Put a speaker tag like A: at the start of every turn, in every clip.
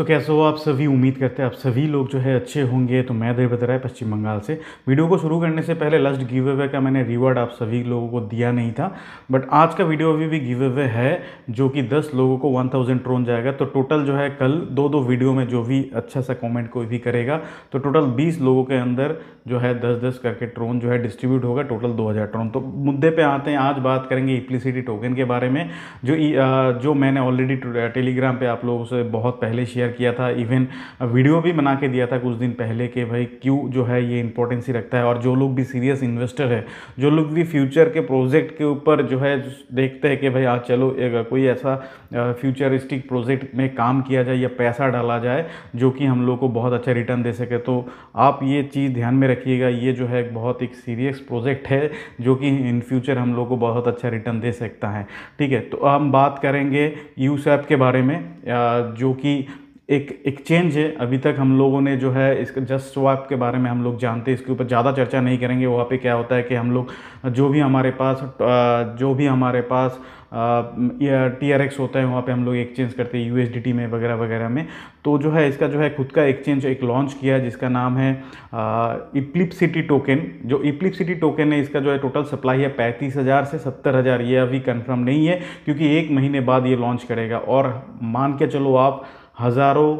A: दोस्तों कैसे हो आप सभी उम्मीद करते हैं आप सभी लोग जो है अच्छे होंगे तो मैं देव बतरा पश्चिम बंगाल से वीडियो को शुरू करने से पहले लास्ट गिव अवे का मैंने रिवॉर्ड आप सभी लोगों को दिया नहीं था बट आज का वीडियो अभी भी गिव अवे है जो कि 10 लोगों को 1000 ट्रोन जाएगा तो टोटल जो है कल दो दो वीडियो में जो भी अच्छा सा कॉमेंट कोई भी करेगा तो टोटल बीस लोगों के अंदर जो है दस दस करके ट्रोन जो है डिस्ट्रीब्यूट होगा टोटल दो ट्रोन तो मुद्दे पर आते हैं आज बात करेंगे इप्लीसिटी टोकन के बारे में जो जो मैंने ऑलरेडी टेलीग्राम पर आप लोगों से बहुत पहले शेयर शेयर किया था इवन वीडियो भी बना के दिया था कुछ दिन पहले कि भाई क्यों जो है ये इंपॉर्टेंस ही रखता है और जो लोग भी सीरियस इन्वेस्टर है जो लोग भी फ्यूचर के प्रोजेक्ट के ऊपर जो है देखते हैं कि भाई आज हाँ, चलो एक कोई ऐसा फ्यूचरिस्टिक प्रोजेक्ट में काम किया जाए या पैसा डाला जाए जो कि हम लोग को बहुत अच्छा रिटर्न दे सके तो आप ये चीज़ ध्यान में रखिएगा ये जो है बहुत एक सीरियस प्रोजेक्ट है जो कि इन फ्यूचर हम लोग को बहुत अच्छा रिटर्न दे सकता है ठीक है तो हम बात करेंगे यूसैप के बारे में जो कि एक एक्सचेंज है अभी तक हम लोगों ने जो है इसका जस्ट स्वाप के बारे में हम लोग जानते हैं इसके ऊपर ज़्यादा चर्चा नहीं करेंगे वहाँ पे क्या होता है कि हम लोग जो भी हमारे पास जो भी हमारे पास टी आर एक्स होता है वहाँ पे हम लोग एक्सचेंज करते हैं यू में वगैरह वगैरह में तो जो है इसका जो है खुद का एक्सचेंज एक लॉन्च किया है जिसका नाम है सिटी टोकन जो इप्लिप सिटी टोकन है इसका जो है टोटल सप्लाई है पैंतीस हज़ार से सत्तर हज़ार ये अभी कंफर्म नहीं है क्योंकि एक महीने बाद ये लॉन्च करेगा और मान के चलो आप हज़ारों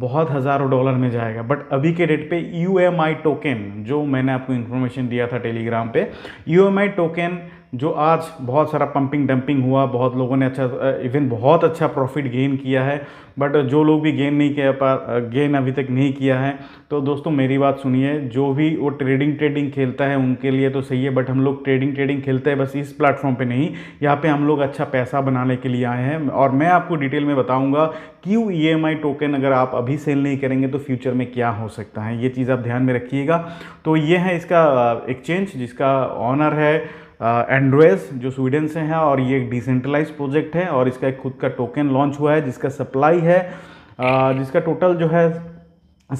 A: बहुत हज़ारों डॉलर में जाएगा बट अभी के डेट पे यू टोकन जो मैंने आपको इन्फॉर्मेशन दिया था टेलीग्राम पे यू टोकन जो आज बहुत सारा पंपिंग डंपिंग हुआ बहुत लोगों ने अच्छा इवन बहुत अच्छा प्रॉफिट गेन किया है बट जो लोग भी गेन नहीं किया पा गेन अभी तक नहीं किया है तो दोस्तों मेरी बात सुनिए जो भी वो ट्रेडिंग ट्रेडिंग खेलता है उनके लिए तो सही है बट हम लोग ट्रेडिंग ट्रेडिंग खेलते हैं बस इस प्लेटफॉर्म पर नहीं यहाँ पर हम लोग अच्छा पैसा बनाने के लिए आए हैं और मैं आपको डिटेल में बताऊँगा क्यों ई e टोकन अगर आप अभी सेल नहीं करेंगे तो फ्यूचर में क्या हो सकता है ये चीज़ आप ध्यान में रखिएगा तो ये है इसका एक्सचेंज जिसका ऑनर है एंड्रोस जो स्वीडन से हैं और ये एक डिसेंट्रलाइज प्रोजेक्ट है और इसका एक खुद का टोकन लॉन्च हुआ है जिसका सप्लाई है जिसका टोटल जो है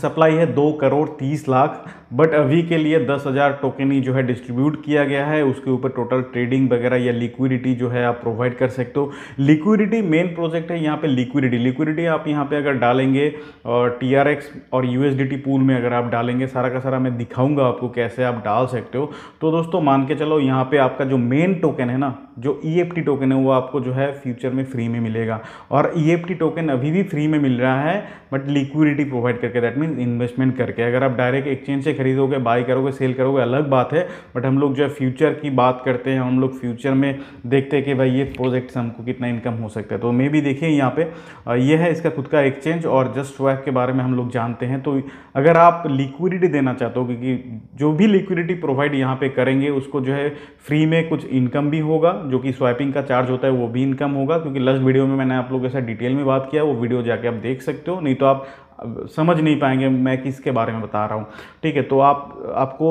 A: सप्लाई है दो करोड़ तीस लाख बट अभी के लिए दस हज़ार टोकन ही जो है डिस्ट्रीब्यूट किया गया है उसके ऊपर टोटल ट्रेडिंग वगैरह या लिक्विडिटी जो है आप प्रोवाइड कर सकते हो लिक्विडिटी मेन प्रोजेक्ट है यहाँ पे लिक्विडिटी लिक्विडिटी आप यहाँ पे अगर डालेंगे और टी आर एक्स और U S D T pool में अगर आप डालेंगे सारा का सारा मैं दिखाऊंगा आपको कैसे आप डाल सकते हो तो दोस्तों मान के चलो यहाँ पर आपका जो मेन टोकन है ना जो ई एफ टी टोकन है वो आपको जो है फ्यूचर में फ्री में मिलेगा और ई एफ टी टोकन अभी भी फ्री में मिल रहा है बट लिक्विडिटी प्रोवाइड करके दैट मीन इन्वेस्टमेंट करके अगर आप डायरेक्ट एक्सचेंज से खरीदोगे बाई करोगे सेल करोगे अलग बात है बट हम लोग जो है फ्यूचर की बात करते हैं हम लोग फ्यूचर में देखते हैं कि भाई ये प्रोजेक्ट हमको कितना इनकम हो सकता है तो मे भी देखिए यहाँ पे ये है इसका खुद का एक्सचेंज और जस्ट स्वैप के बारे में हम लोग जानते हैं तो अगर आप लिक्विडिटी देना चाहते हो क्योंकि जो भी लिक्विडिटी प्रोवाइड यहाँ पे करेंगे उसको जो है फ्री में कुछ इनकम भी होगा जो कि स्वैपिंग का चार्ज होता है वो भी इनकम होगा क्योंकि लास्ट वीडियो में मैंने आप लोगों के साथ डिटेल में बात किया वो वीडियो जाके आप देख सकते हो नहीं तो आप समझ नहीं पाएंगे मैं किसके बारे में बता रहा हूँ ठीक है तो आप आपको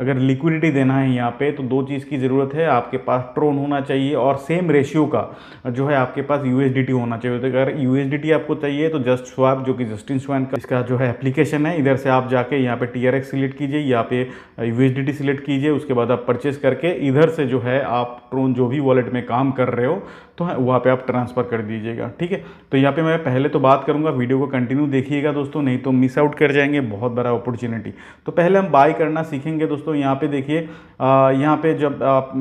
A: अगर लिक्विडिटी देना है यहाँ पे तो दो चीज़ की ज़रूरत है आपके पास ट्रोन होना चाहिए और सेम रेशियो का जो है आपके पास यू होना चाहिए तो अगर यू आपको चाहिए तो जस्ट स्वाप जो कि जस्टिन स्वैन का इसका जो है एप्लीकेशन है इधर से आप जाके यहाँ पे टी सिलेक्ट कीजिए यहाँ पे यू सिलेक्ट कीजिए उसके बाद आप परचेस करके इधर से जो है आप ट्रोन जो भी वॉलेट में काम कर रहे हो तो वहाँ पर आप ट्रांसफ़र कर दीजिएगा ठीक है तो यहाँ पर मैं पहले तो बात करूँगा वीडियो को कंटिन्यू देखिएगा दोस्तों नहीं तो मिस आउट कर जाएंगे बहुत बड़ा अपॉर्चुनिटी तो पहले हम बाय करना सीखेंगे दोस्तों यहाँ पे देखिए यहाँ पे जब आप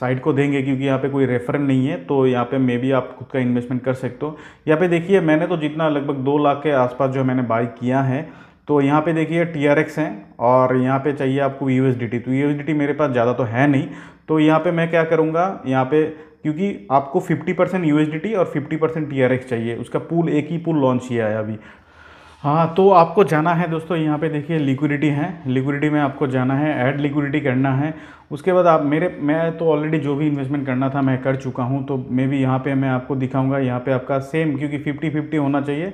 A: साइड को देंगे क्योंकि यहाँ पे कोई रेफर नहीं है तो यहाँ पे मे बी आप खुद का इन्वेस्टमेंट कर सकते हो यहाँ पे देखिए मैंने तो जितना लगभग दो लाख के आसपास जो मैंने बाई किया है तो यहाँ पे देखिए टी आर एक्स हैं और यहाँ पे चाहिए आपको यू एस डी टी तो यू एस डी टी मेरे पास ज़्यादा तो है नहीं तो यहाँ पे मैं क्या करूँगा यहाँ पे क्योंकि आपको 50 परसेंट यू और 50 परसेंट टी चाहिए उसका पूल एक ही पूल लॉन्च किया है अभी हाँ तो आपको जाना है दोस्तों यहाँ पे देखिए लिक्विडिटी है लिक्विडिटी में आपको जाना है ऐड लिक्विडिटी करना है उसके बाद आप मेरे मैं तो ऑलरेडी जो भी इन्वेस्टमेंट करना था मैं कर चुका हूँ तो मे भी यहाँ पे मैं आपको दिखाऊंगा यहाँ पे आपका सेम क्योंकि फिफ्टी फिफ्टी होना चाहिए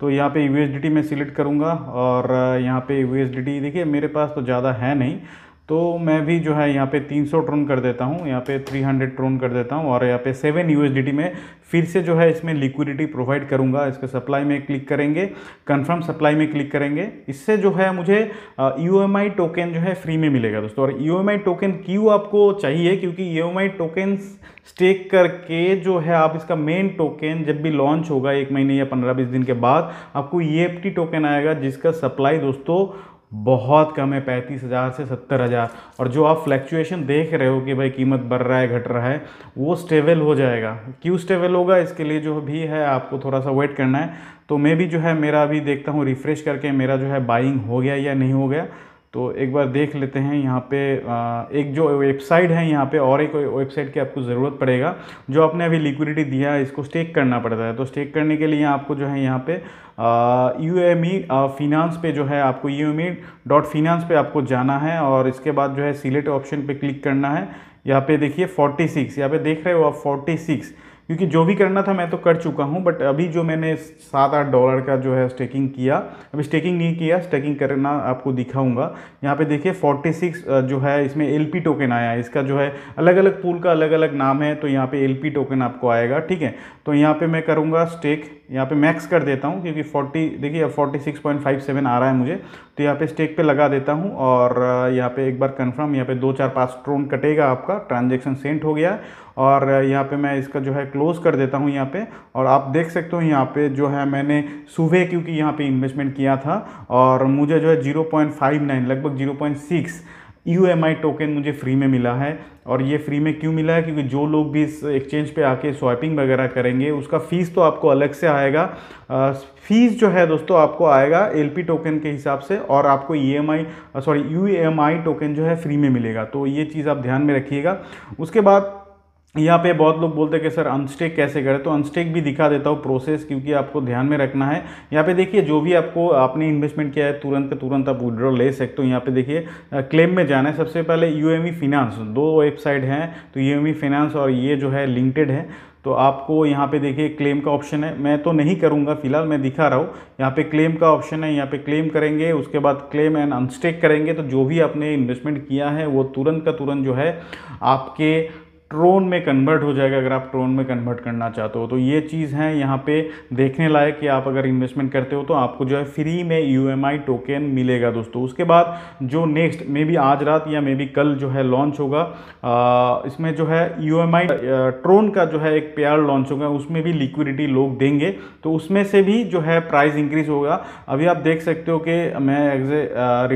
A: तो यहाँ पे यू मैं सिलेक्ट करूँगा और यहाँ पे यू देखिए मेरे पास तो ज़्यादा है नहीं तो मैं भी जो है यहाँ पे 300 ट्रोन कर देता हूँ यहाँ पे 300 ट्रोन कर देता हूँ और यहाँ पे 7 यू में फिर से जो है इसमें लिक्विडिटी प्रोवाइड करूँगा इसके सप्लाई में क्लिक करेंगे कंफर्म सप्लाई में क्लिक करेंगे इससे जो है मुझे यू टोकन जो है फ्री में मिलेगा दोस्तों और यू टोकन क्यों आपको चाहिए क्योंकि यू टोकन स्टेक करके जो है आप इसका मेन टोकन जब भी लॉन्च होगा एक महीने या पंद्रह बीस दिन के बाद आपको ई e टोकन आएगा जिसका सप्लाई दोस्तों बहुत कम है पैंतीस हज़ार से सत्तर हज़ार और जो आप फ्लैक्चुएशन देख रहे हो कि भाई कीमत बढ़ रहा है घट रहा है वो स्टेबल हो जाएगा क्यों स्टेबल होगा इसके लिए जो भी है आपको थोड़ा सा वेट करना है तो मैं भी जो है मेरा अभी देखता हूँ रिफ़्रेश करके मेरा जो है बाइंग हो गया या नहीं हो गया तो एक बार देख लेते हैं यहाँ पे एक जो वेबसाइट है यहाँ पे और एक वेबसाइट की आपको ज़रूरत पड़ेगा जो आपने अभी लिक्विडिटी दिया है इसको स्टेक करना पड़ता है तो स्टेक करने के लिए आपको जो है यहाँ पे यू एम ई फिनांस पे जो है आपको U M E dot finance पर आपको जाना है और इसके बाद जो है सिलेक्ट ऑप्शन पर क्लिक करना है यहाँ पे देखिए 46 यहाँ पे देख रहे हो आप 46 क्योंकि जो भी करना था मैं तो कर चुका हूँ बट अभी जो मैंने सात आठ डॉलर का जो है स्टेकिंग किया अभी स्टेकिंग नहीं किया स्टेकिंग करना आपको दिखाऊंगा यहाँ पे देखिए 46 जो है इसमें एल टोकन आया है इसका जो है अलग अलग पूल का अलग अलग नाम है तो यहाँ पर एल टोकन आपको आएगा ठीक है तो यहाँ पर मैं करूँगा स्टेक यहाँ पर मैक्स कर देता हूँ क्योंकि फोर्टी देखिए अब फोर्टी आ रहा है मुझे तो यहाँ पे स्टेक पे लगा देता हूँ और यहाँ पे एक बार कंफर्म यहाँ पे दो चार पाँच ट्रोन कटेगा आपका ट्रांजेक्शन सेंट हो गया है और यहाँ पे मैं इसका जो है क्लोज़ कर देता हूँ यहाँ पे और आप देख सकते हो यहाँ पे जो है मैंने सुबह क्योंकि यहाँ पे इन्वेस्टमेंट किया था और मुझे जो है 0.59 लगभग 0.6 यू e टोकन मुझे फ्री में मिला है और ये फ्री में क्यों मिला है क्योंकि जो लोग भी इस एक्सचेंज पे आके स्वाइपिंग वगैरह करेंगे उसका फ़ीस तो आपको अलग से आएगा फ़ीस जो है दोस्तों आपको आएगा एल टोकन के हिसाब से और आपको ई सॉरी यू टोकन जो है फ्री में मिलेगा तो ये चीज़ आप ध्यान में रखिएगा उसके बाद यहाँ पे बहुत लोग बोलते हैं कि सर अनस्टेक कैसे करें तो अनस्टेक भी दिखा देता हूँ प्रोसेस क्योंकि आपको ध्यान में रखना है यहाँ पे देखिए जो भी आपको आपने इन्वेस्टमेंट किया है तुरंत का तुरंत आप विड्रॉ ले सकते हो यहाँ पे देखिए क्लेम में जाना है सबसे पहले यू फिनांस दो वेबसाइट हैं तो यू फिनांस और ये जो है लिंकटेड है तो आपको यहाँ पे देखिए क्लेम का ऑप्शन है मैं तो नहीं करूँगा फिलहाल मैं दिखा रहा हूँ यहाँ पे क्लेम का ऑप्शन है यहाँ पे क्लेम करेंगे उसके बाद क्लेम एंड अनस्टेक करेंगे तो जो भी आपने इन्वेस्टमेंट किया है वो तुरंत का तुरंत जो है आपके ट्रोन में कन्वर्ट हो जाएगा अगर आप ट्रोन में कन्वर्ट करना चाहते हो तो ये चीज़ है यहाँ पे देखने लायक कि आप अगर इन्वेस्टमेंट करते हो तो आपको जो है फ्री में यू टोकन मिलेगा दोस्तों उसके बाद जो नेक्स्ट मे बी आज रात या मे बी कल जो है लॉन्च होगा इसमें जो है यू ट्रोन का जो है एक पेयर लॉन्च होगा उसमें भी लिक्विडिटी लोग देंगे तो उसमें से भी जो है प्राइस इंक्रीज होगा अभी आप देख सकते हो कि मैं एग्जे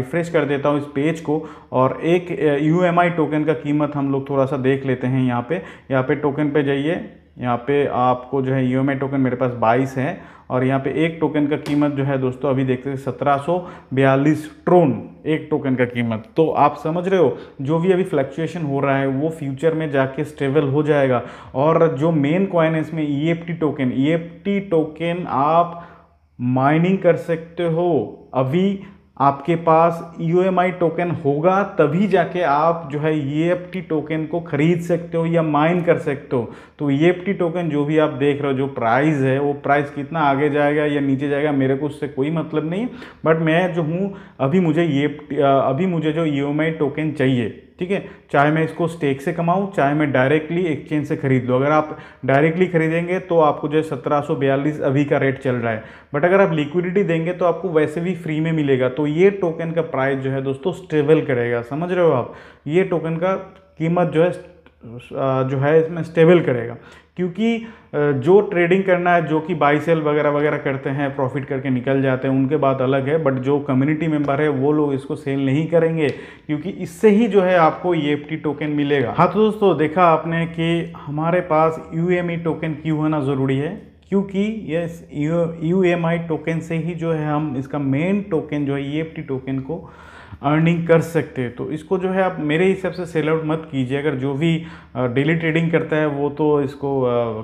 A: रिफ्रेश कर देता हूँ इस पेज को और एक यू टोकन का कीमत हम लोग थोड़ा सा देख लेते हैं हैं यहाँ पे यहाँ पे टोकन पे जाइए यहाँ पे आपको जो है यू e टोकन मेरे पास 22 है और यहाँ पे एक टोकन का कीमत जो है दोस्तों अभी देखते हैं सत्रह ट्रोन एक टोकन का कीमत तो आप समझ रहे हो जो भी अभी फ्लक्चुएशन हो रहा है वो फ्यूचर में जाके स्टेबल हो जाएगा और जो मेन कॉइन है इसमें ई टोकन ई टोकन आप माइनिंग कर सकते हो अभी आपके पास यू e टोकन होगा तभी जाके आप जो है ई e टोकन को ख़रीद सकते हो या माइन कर सकते हो तो ई e टोकन जो भी आप देख रहे हो जो प्राइस है वो प्राइस कितना आगे जाएगा या नीचे जाएगा मेरे को उससे कोई मतलब नहीं बट मैं जो हूँ अभी मुझे ये अभी मुझे जो ई टोकन चाहिए ठीक है चाहे मैं इसको स्टेक से कमाऊं चाहे मैं डायरेक्टली एक्सचेंज से खरीद लूँ अगर आप डायरेक्टली खरीदेंगे तो आपको जो है सत्रह अभी का रेट चल रहा है बट अगर आप लिक्विडिटी देंगे तो आपको वैसे भी फ्री में मिलेगा तो ये टोकन का प्राइस जो है दोस्तों स्टेबल करेगा समझ रहे हो आप ये टोकन का कीमत जो है जो है इसमें स्टेबल करेगा क्योंकि जो ट्रेडिंग करना है जो कि बाई सेल वगैरह वगैरह करते हैं प्रॉफिट करके निकल जाते हैं उनके बात अलग है बट जो कम्युनिटी मेंबर है वो लोग इसको सेल नहीं करेंगे क्योंकि इससे ही जो है आपको ई e टोकन मिलेगा हाँ तो दोस्तों देखा आपने कि हमारे पास यू टोकन e क्यों होना ज़रूरी है क्योंकि ये यू टोकन से ही जो है हम इसका मेन टोकन जो है ई e टोकन को अर्निंग कर सकते हैं तो इसको जो है आप मेरे हिसाब से सेल आउट मत कीजिए अगर जो भी डेली ट्रेडिंग करता है वो तो इसको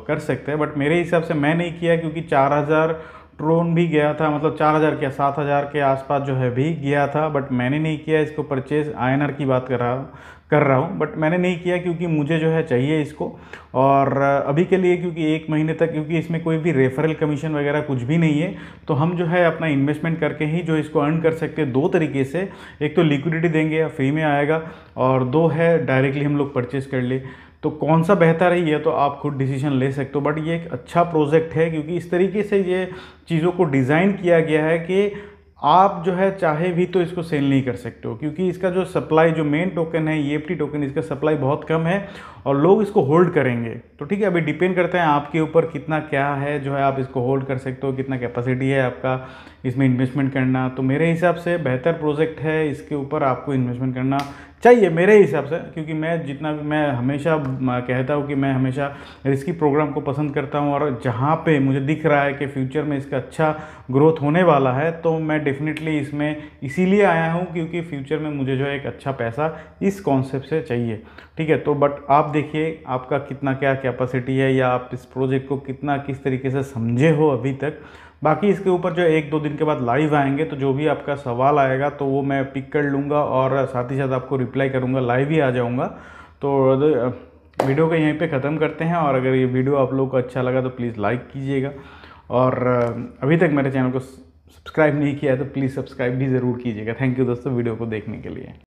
A: कर सकते हैं बट मेरे हिसाब से मैं नहीं किया क्योंकि चार हज़ार ट्रोन भी गया था मतलब चार हज़ार के सात हज़ार के आसपास जो है भी गया था बट मैंने नहीं किया इसको परचेज़ आई की बात कर रहा हूँ कर रहा हूँ बट मैंने नहीं किया क्योंकि मुझे जो है चाहिए इसको और अभी के लिए क्योंकि एक महीने तक क्योंकि इसमें कोई भी रेफरल कमीशन वगैरह कुछ भी नहीं है तो हम जो है अपना इन्वेस्टमेंट करके ही जो इसको अर्न कर सकते हैं दो तरीके से एक तो लिक्विडिटी देंगे या फ्री में आएगा और दो है डायरेक्टली हम लोग परचेज़ कर ले तो कौन सा बेहतर है ये तो आप खुद डिसीजन ले सकते हो बट ये एक अच्छा प्रोजेक्ट है क्योंकि इस तरीके से ये चीज़ों को डिज़ाइन किया गया है कि आप जो है चाहे भी तो इसको सेल नहीं कर सकते हो क्योंकि इसका जो सप्लाई जो मेन टोकन है ई e टोकन इसका सप्लाई बहुत कम है और लोग इसको होल्ड करेंगे तो ठीक है अभी डिपेंड करता है आपके ऊपर कितना क्या है जो है आप इसको होल्ड कर सकते हो कितना कैपेसिटी है आपका इसमें इन्वेस्टमेंट करना तो मेरे हिसाब से बेहतर प्रोजेक्ट है इसके ऊपर आपको इन्वेस्टमेंट करना चाहिए मेरे हिसाब से क्योंकि मैं जितना भी मैं हमेशा कहता हूँ कि मैं हमेशा रिस्की प्रोग्राम को पसंद करता हूँ और जहाँ पे मुझे दिख रहा है कि फ्यूचर में इसका अच्छा ग्रोथ होने वाला है तो मैं डेफिनेटली इसमें इसीलिए आया हूँ क्योंकि फ्यूचर में मुझे जो है एक अच्छा पैसा इस कॉन्सेप्ट से चाहिए ठीक है तो बट आप देखिए आपका कितना क्या कैपेसिटी है या आप इस प्रोजेक्ट को कितना किस तरीके से समझे हो अभी तक बाकी इसके ऊपर जो एक दो दिन के बाद लाइव आएंगे तो जो भी आपका सवाल आएगा तो वो मैं पिक कर लूँगा और साथ ही साथ आपको रिप्लाई करूँगा लाइव ही आ जाऊँगा तो वीडियो को यहीं पे ख़त्म करते हैं और अगर ये वीडियो आप लोगों को अच्छा लगा तो प्लीज़ लाइक कीजिएगा और अभी तक मेरे चैनल को सब्सक्राइब नहीं किया है तो प्लीज़ सब्सक्राइब भी ज़रूर कीजिएगा थैंक यू दोस्तों वीडियो को देखने के लिए